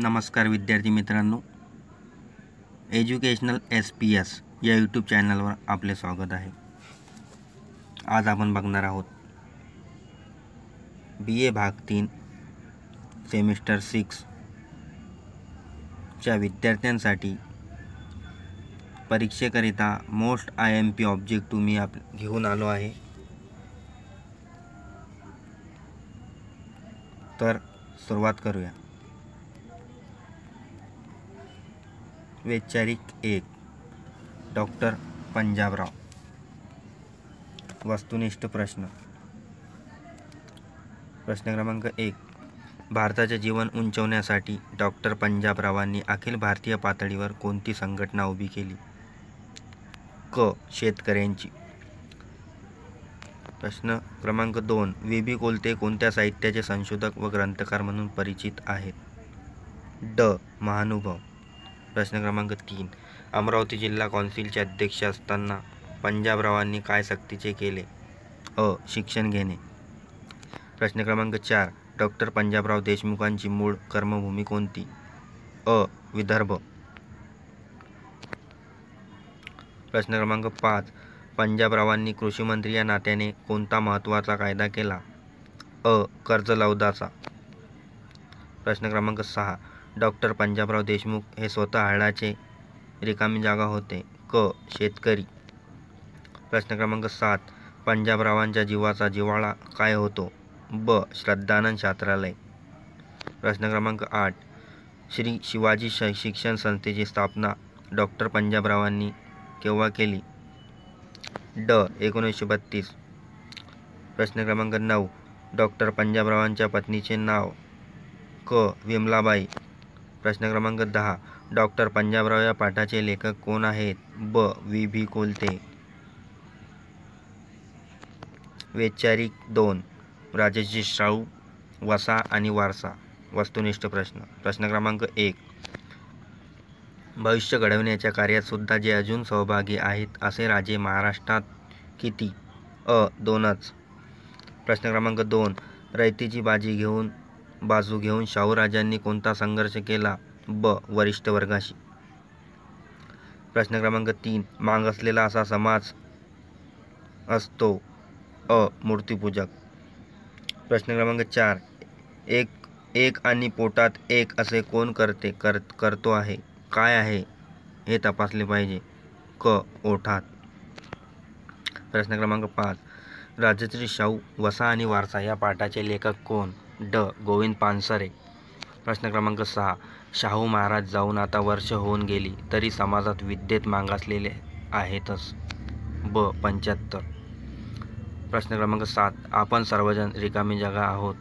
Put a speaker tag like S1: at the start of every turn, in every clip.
S1: नमस्कार विद्यार्थी मित्रांनो एज्युकेशनल एस पी एस या यूट्यूब चॅनलवर आपले स्वागत आहे आज आपण बघणार आहोत बी ए भाग तीन सेमिस्टर सिक्सच्या विद्यार्थ्यांसाठी परीक्षेकरिता most I M P object मी आप घेऊन आलो आहे तर सुरुवात करूया वैचारिक एक डॉक्टर पंजाबराव वस्तुनिष्ठ प्रश्न प्रश्न क्रमांक एक भारताचे जीवन उंचवण्यासाठी डॉक्टर पंजाबरावांनी अखिल भारतीय पातळीवर कोणती संघटना उभी केली क शेतकऱ्यांची प्रश्न क्रमांक दोन वी बी कोलते कोणत्या साहित्याचे संशोधक व ग्रंथकार म्हणून परिचित आहेत ड महानुभव प्रश्न क्रमांक तीन अमरावती जिल्हा कौन्सिलचे अध्यक्ष असताना पंजाबरावांनी काय सक्तीचे केले अ शिक्षण घेणे प्रश्न क्रमांक चार डॉक्टर पंजाबराव देशमुखांची मूळ कर्मभूमी कोणती अ विदर्भ प्रश्न क्रमांक पाच पंजाबरावांनी कृषीमंत्री या नात्याने कोणता महत्त्वाचा कायदा केला अ कर्ज लवदाचा प्रश्न क्रमांक सहा डॉक्टर पंजाबराव देशमुख हे स्वतः हाडाचे रिकामी जागा होते क शेतकरी प्रश्न क्रमांक सात पंजाबरावांच्या जीवाचा जिवाळा काय होतो ब श्रद्धानंद शास्त्रालय प्रश्न क्रमांक आठ श्री शिवाजी शिक्षण संस्थेची स्थापना डॉक्टर पंजाबरावांनी केव्हा केली ड एकोणीसशे बत्तीस प्रश्न क्रमांक नऊ डॉक्टर पंजाबरावांच्या पत्नीचे नाव क विमलाबाई प्रश्न क्रमांक दहा डॉक्टर पंजाबराव या पाठाचे लेखक कोण आहेत ब व्ही भी कोलते वैचारिक दोन राजेशजी शाहू वसा आणि वारसा वस्तुनिष्ठ प्रश्न प्रश्न क्रमांक एक भविष्य घडवण्याच्या कार्यात सुद्धा जे अजून सहभागी आहेत असे राजे महाराष्ट्रात किती अ दोनच प्रश्न क्रमांक दोन रयतीची बाजी घेऊन बाजू घेऊन शाहूराजांनी कोणता संघर्ष केला ब वरिष्ठ वर्गाशी प्रश्न क्रमांक तीन असलेला असा समाज असतो अ मूर्तीपूजक प्रश्न क्रमांक चार एक एक आणि पोटात एक असे कोण करते कर करतो आहे काय आहे हे तपासले पाहिजे क ओठात प्रश्न क्रमांक पाच राजश्री शाहू वसा आणि वारसा या पाठाचे लेखक कोण ड गोविंद पानसरे प्रश्न क्रमांक सहा शाहू महाराज जाऊन आता वर्ष होऊन गेली तरी समाजात विद्येत मागासलेले आहेतच ब पंच्याहत्तर प्रश्न क्रमांक सात आपण सर्वजण रिकामी जगा आहोत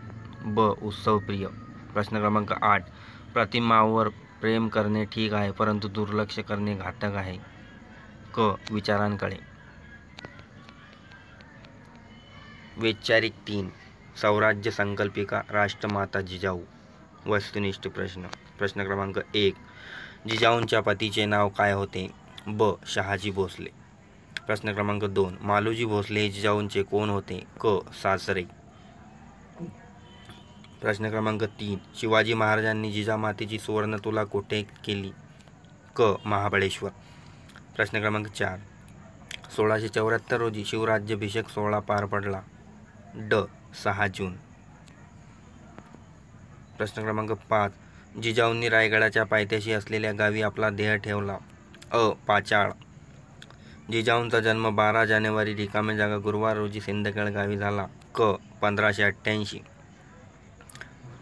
S1: ब उत्सवप्रिय प्रश्न क्रमांक आठ प्रतिमावर प्रेम करणे ठीक आहे परंतु दुर्लक्ष करणे घातक आहे क विचारांकडे वैचारिक तीन स्वराज्य संकल्पिका राष्ट्रमाता जिजाऊ वस्तुनिष्ठ प्रश्न प्रश्न क्रमांक एक जिजाऊंच्या पतीचे नाव काय होते ब शहाजी भोसले प्रश्न क्रमांक दोन मालूजी भोसले हे जिजाऊंचे कोण होते क सासरे प्रश्न क्रमांक तीन शिवाजी महाराजांनी जिजामातेची सुवर्ण तुला कोठे केली क महाबळेश्वर प्रश्न क्रमांक चार सोळाशे चौऱ्याहत्तर रोजी शिवराज्याभिषेक सोहळा पार पडला ड सहा जून प्रश्न क्रमांक पाच जिजाऊंनी रायगडाच्या पायथ्याशी असलेल्या गावी आपला देह ठेवला अ पाचाळ जिजाऊंचा जन्म बारा जानेवारी रिकामे जागा गुरुवार रोजी सिंधगड गावी झाला क पंधराशे अठ्ठ्याऐंशी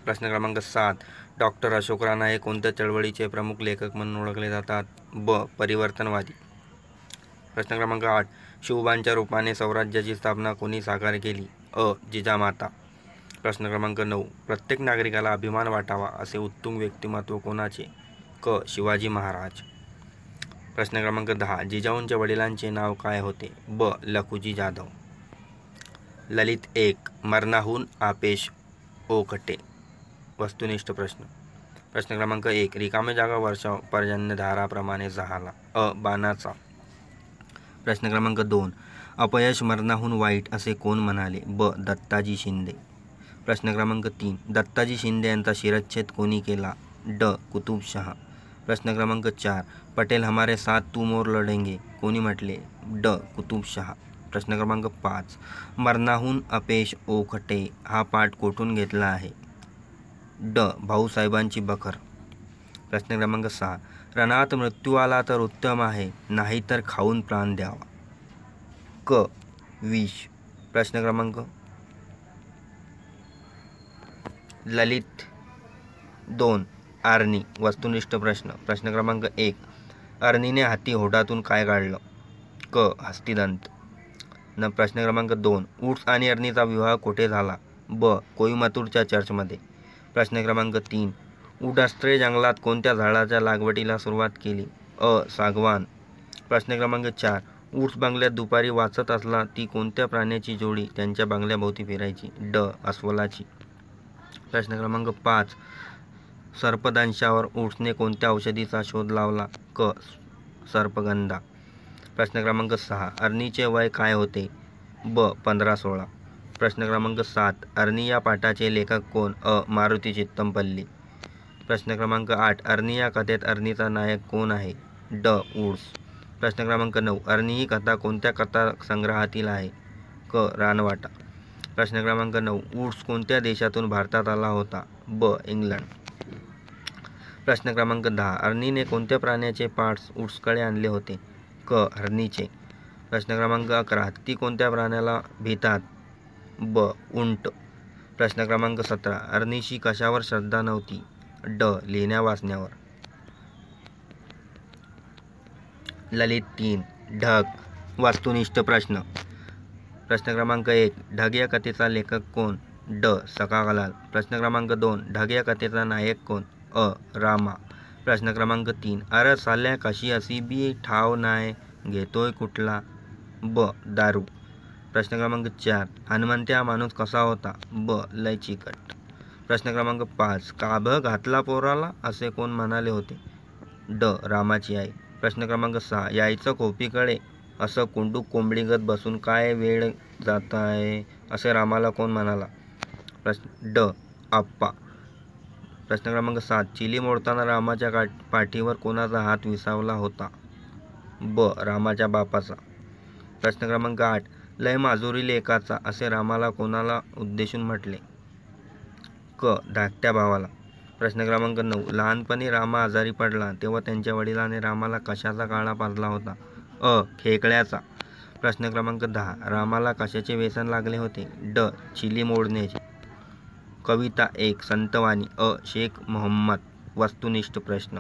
S1: प्रश्न क्रमांक सात डॉक्टर अशोक राणा हे कोणत्या चळवळीचे प्रमुख लेखक म्हणून ओळखले जातात ब परिवर्तनवादी प्रश्न क्रमांक आठ शिवबांच्या रूपाने स्वराज्याची स्थापना कोणी साकार केली अ जिजामाता प्रश्न क्रमांक नऊ प्रत्येक नागरिकाला अभिमान वाटावा असे उत्तुंग व्यक्तिमत्व कोणाचे क शिवाजी महाराज प्रश्न क्रमांक दहा जिजाऊंच्या वडिलांचे नाव काय होते ब लखुजी जाधव ललित एक मरणाहून आपेश ओकटे वस्तुनिष्ठ प्रश्न प्रश्न क्रमांक एक रिकाम्या जागा वर्षाव पर्जन्यधाराप्रमाणे झाला अ बाणाचा प्रश्न क्रमांक दोन अपयश मरणाहून वाईट असे कोण म्हणाले ब दत्ताजी शिंदे प्रश्न क्रमांक तीन दत्ताजी शिंदे यांचा शिरच्छेद कोणी केला ड कुतुबशहा प्रश्न क्रमांक चार पटेल हमारे साथ तू मोर लढेंगे कोणी म्हटले ड कुतुबशहा प्रश्न क्रमांक पाच मरणाहून अपेश ओखटे हा पाठ कोठून घेतला आहे ड भाऊसाहेबांची बखर प्रश्न क्रमांक सहा रणात मृत्यू आला तर उत्तम आहे नाहीतर खाऊन प्राण द्यावा क विष प्रश्न क्रमांक ललित दोन आर्नी वस्तुनिष्ठ प्रश्न प्रश्न क्रमांक एक अर्नीने हाती होटातून काय काढलं क हस्तिदंत न प्रश्न क्रमांक दोन उट्स आणि अर्नीचा विवाह कुठे झाला ब कोईमातूरच्या चर्चमध्ये प्रश्न क्रमांक तीन उडास्त्रे जंगलात कोणत्या झाडाच्या लागवडीला सुरुवात केली अ सागवान प्रश्न क्रमांक चार ऊट्स बांगल्यात दुपारी वाचत असला ती कोणत्या प्राण्याची जोडी त्यांच्या बांगल्याभोवती फिरायची ड अस्वलाची प्रश्न क्रमांक पाच सर्पदांशावर ऊट्सने कोणत्या औषधीचा शोध लावला क सर्पगंधा प्रश्न क्रमांक सहा अर्नीचे वय काय होते ब पंधरा सोळा प्रश्न क्रमांक सात अर्निया पाठाचे लेखक कोण अ मारुती चित्तमपल्ली प्रश्न क्रमांक आठ अर्नी या कथेत अर्नीचा नायक कोण आहे ड ऊर्स प्रश्न क्रमांक नऊ अर्णी ही कथा कोणत्या कथा संग्रहातील आहे क रानवाटा प्रश्न क्रमांक नऊ वूड्स कोणत्या देशातून भारतात आला होता ब इंग्लंड प्रश्न क्रमांक दहा अर्नीने कोणत्या प्राण्याचे पार्ट्स वूड्सकडे आणले होते क हरणीचे प्रश्न क्रमांक अकरा हत्ती कोणत्या प्राण्याला भितात ब उंट प्रश्न क्रमांक सतरा अर्नीशी कशावर श्रद्धा नव्हती ड लिहिण्या वाचण्यावर ललित तीन ढग वास्तुनिष्ठ प्रश्न प्रश्न क्रमांक एक ढग या कथेचा लेखक कोण ड सकागलाल प्रश्न क्रमांक दोन ढग या कथेचा नायक कोण अ रामा प्रश्न क्रमांक तीन अरे साल्या कशी अशी बी ठाव नाही घेतोय कुठला ब दारू प्रश्न क्रमांक चार हनुमंत्या माणूस कसा होता ब लय चिकट प्रश्न क्रमांक पाच काभ घातला पोराला असे कोण म्हणाले होते ड रामाची आई प्रश्न क्रमांक सहा यायचं खोपीकडे असं कुंडूक कोंबडीगत बसून काय वेळ जात आहे असे रामाला कोण म्हणाला प्रश्न ड आप्पा प्रश्न क्रमांक सात चिली मोडताना रामाच्या काठ पाठीवर कोणाचा हात विसावला होता ब रामाच्या बापाचा प्रश्न क्रमांक आठ लय माजुरी लेखाचा असे रामाला कोणाला उद्देशून म्हटले क धाकट्या भावाला प्रश्न क्रमांक नऊ लहानपणी रामा आजारी पडला तेव्हा त्यांच्या वडिलाने रामाला कशाचा काळा पाजला होता अ खेकड्याचा प्रश्न क्रमांक दहा रामाला कशाचे व्यसन लागले होते ड चिली मोडण्याचे कविता एक संतवाणी अ शेख मोहम्मद वस्तुनिष्ठ प्रश्न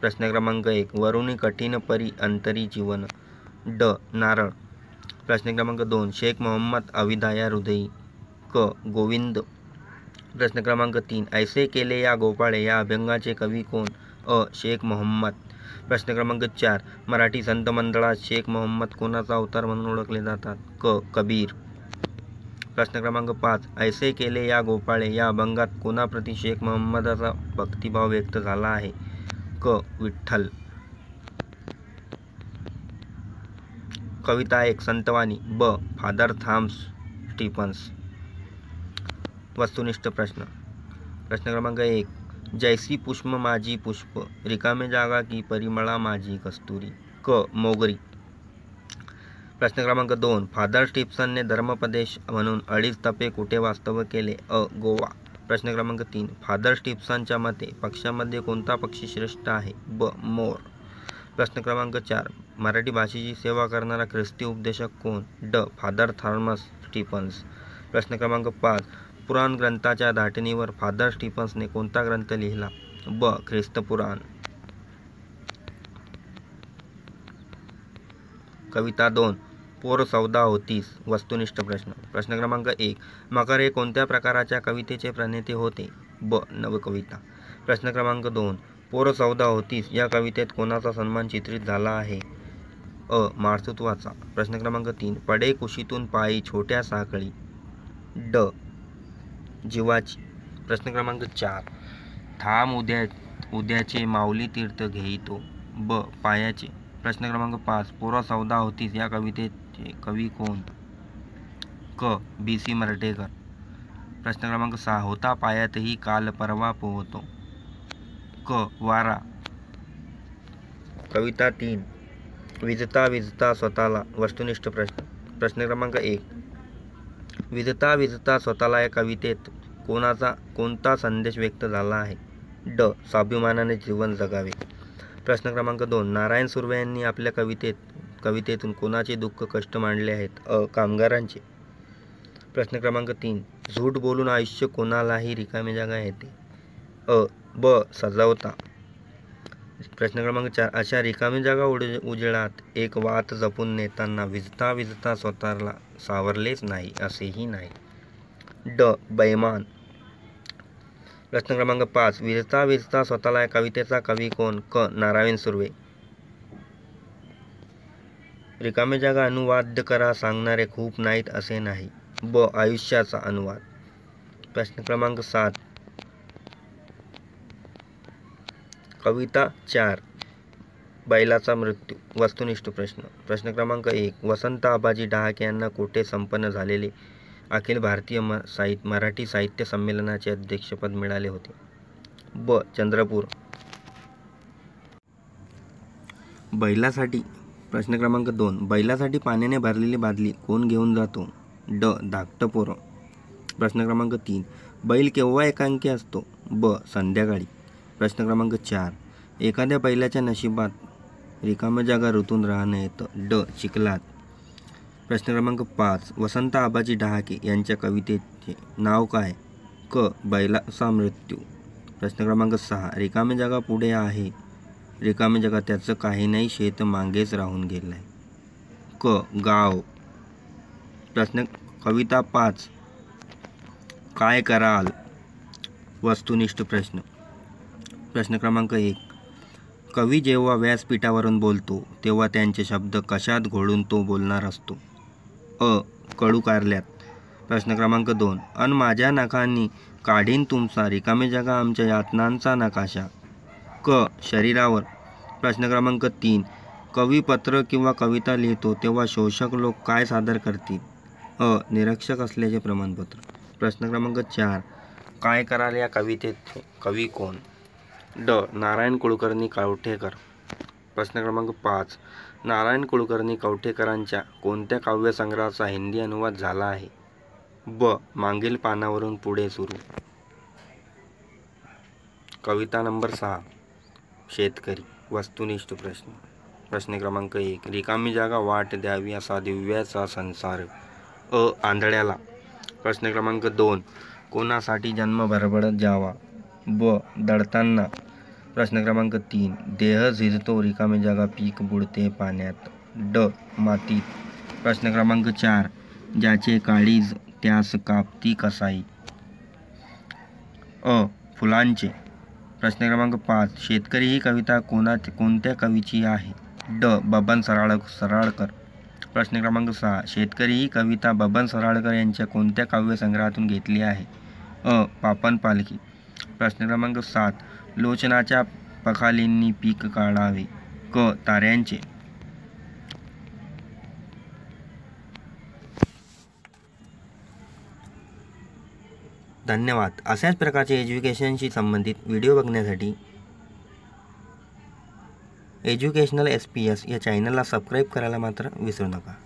S1: प्रश्न क्रमांक एक वरुणी कठीण परी अंतरी जीवन ड नारळ प्रश्न क्रमांक दोन शेख मोहम्मद अविदाया हृदयी क गोविंद प्रश्न क्रमांक तीन ऐसे केले या गोपाळे या अभ्यंगाचे कवी कोण अ शेख मोहम्मद प्रश्न क्रमांक चार मराठी संत मंडळात शेख मोहम्मद कोणाचा अवतार म्हणून ओळखले जातात क कबीर प्रश्न क्रमांक पाच ऐसे केले या गोपाळे या अभंगात कोणाप्रती शेख मोहम्मदाचा भक्तिभाव व्यक्त झाला आहे क विठ्ठल कविता एक संतवाणी ब फादर थॉम्स स्टीफन्स वस्तुनिष्ठ प्रश्न प्रश्न क्रमांक एक जैसी पुष्प माझी पुष्प रिकामे जागा की परिमळा माझी कस्तुरी क मोगरी प्रश्न क्रमांक दोन फादर स्टिप्सनने धर्मपदेश म्हणून अडीच तपे कुठे वास्तव केले अ गोवा प्रश्न क्रमांक तीन फादर स्टिप्सनच्या मते पक्षामध्ये कोणता पक्षी श्रेष्ठ आहे ब मोर प्रश्न क्रमांक चार मराठी भाषेची सेवा करणारा ख्रिस्ती उपदेशक कोण ड फादर थॉमस स्टीफन्स प्रश्न क्रमांक पाच पुराण ग्रंथाच्या धाटणीवर फादर स्टीफन्सने कोणता ग्रंथ लिहिला ब ख्रिस्त पुराण कविता दोन पोर सौदा होतीस वस्तुनिष्ठ प्रश्न प्रश्न क्रमांक एक मकर हे कोणत्या प्रकाराच्या कवितेचे प्रणेते होते ब नवकविता प्रश्न क्रमांक दोन पोर सौदा होतीस या कवितेत कोणाचा सन्मान चित्रित झाला आहे अ मारसुत्वाचा प्रश्न क्रमांक तीन पडे कुशीतून पायी छोट्या साखळी ड जीवाची प्रश्न क्रमांक चार थांब उद्या उद्याचे माऊली तीर्थ घेईतो ब पायाचे प्रश्न क्रमांक पाच पोरा सौदा होतीस या कवितेचे कवी कोण क बी सी मरटेकर प्रश्न क्रमांक सहा होता पायातही काल परवा पोहतो क वारा कविता तीन विजता विजता स्वतःला वस्तुनिष्ठ प्रश्न प्रश्न क्रमांक एक विजता विजता स्वतःला या कवितेत कोणाचा कोणता संदेश व्यक्त झाला आहे ड स्वाभिमानाने जीवन जगावे प्रश्न क्रमांक दोन नारायण सुर्वे यांनी आपल्या कवितेत कवितेतून कोणाचे दुःख कष्ट मांडले आहेत अ कामगारांचे प्रश्न क्रमांक तीन झूट बोलून आयुष्य कोणालाही रिकामी जागा येते अ ब सजावता प्रश्न क्रमांक चार अशा रिकामी जागा उड उजेळात एक वात जपून नेताना विजता विजता स्वतःला सावरलेच नाही असेही नाही ड बैमान प्रश्न क्रमांक पाच विरता विरता स्वतःला कवितेचा कवी कोण क नारायण सुर्वे रिकामे जागा अनुवाद करा सांगणारे खूप नाहीत असे नाही ब आयुष्याचा अनुवाद प्रश्न क्रमांक सात कविता चार बैलाचा मृत्यू वस्तुनिष्ठ प्रश्न प्रश्न क्रमांक एक वसंत आबाजी डहाके यांना कोठे संपन्न झालेले अखिल भारतीय म साहित्य मराठी साहित्य संमेलनाचे अध्यक्षपद मिळाले होते ब चंद्रपूर बैलासाठी प्रश्न क्रमांक दोन बैलासाठी पाण्याने भरलेली बादली कोण घेऊन जातो ड धाकटपोर प्रश्न क्रमांक तीन बैल केव्हा एकांकी असतो ब संध्याकाळी प्रश्न क्रमांक चार एखाद्या बैलाच्या नशिबात रिकाम्या जागा ऋतून राहणं येतं ड चिखलात प्रश्न क्रमांक पाच वसंत आबाजी डहाके यांच्या कवितेचे नाव काय क बैलाचा मृत्यू प्रश्न क्रमांक सहा रिकामे जगा पुढे आहे रिकामे जगा त्याचं काही नाही शेत मागेच राहून गेलंय क गाव प्रश्न कविता पाच काय कराल वस्तुनिष्ठ प्रश्न प्रश्न क्रमांक एक कवी जेव्हा व्यासपीठावरून बोलतो तेव्हा त्यांचे शब्द कशात घोळून तो बोलणार असतो अ कडू कारल्यात प्रश्न क्रमांक दोन अन माझ्या नखांनी काढीन तुमचा रिकामे जगा आमच्या यातनांचा नकाशा क शरीरावर प्रश्न क्रमांक तीन कविपत्र किंवा कविता लिहितो तेव्हा शोषक लोक काय सादर करतील अ निरीक्षक असल्याचे प्रमाणपत्र प्रश्न क्रमांक चार काय कराल या कवितेत कवी कोण ड नारायण कुळकर्णी कावठेकर प्रश्न क्रमांक पाच नारायण कुलकर्णी कवठेकरांच्या कोणत्या काव्यसंग्रहाचा हिंदी अनुवाद झाला आहे ब मागील पानावरून पुढे सुरू कविता नंबर सहा शेतकरी वस्तुनिष्ठ प्रश्न प्रश्न क्रमांक एक रिकामी जागा वाट द्यावी असा दिव्याचा संसार अ आंधळ्याला प्रश्न क्रमांक दोन कोणासाठी जन्म भरभडत जावा ब दडताना प्रश्न क्रमांक तीन देह झिजतो रिकामे जागा पीक बुडते पाण्यात ड माती प्रश्न क्रमांक चार ज्याचे काळीज त्यास कापती कसाई अ फुलांचे प्रश्न क्रमांक पाच शेतकरी ही कविता कोणा कोणत्या कवीची आहे ड बबन सराळ सराळकर प्रश्न क्रमांक सहा शेतकरी ही कविता बबन सराळकर यांच्या कोणत्या काव्यसंग्रहातून घेतली आहे अ पापन पालखी प्रश्न क्रमांक सात लोचनाच्या पखालींनी पीक काढावे क ताऱ्यांचे धन्यवाद अशाच प्रकारचे एज्युकेशनशी संबंधित व्हिडिओ बघण्यासाठी एज्युकेशनल एस पी एस या चॅनलला सबस्क्राईब करायला मात्र विसरू नका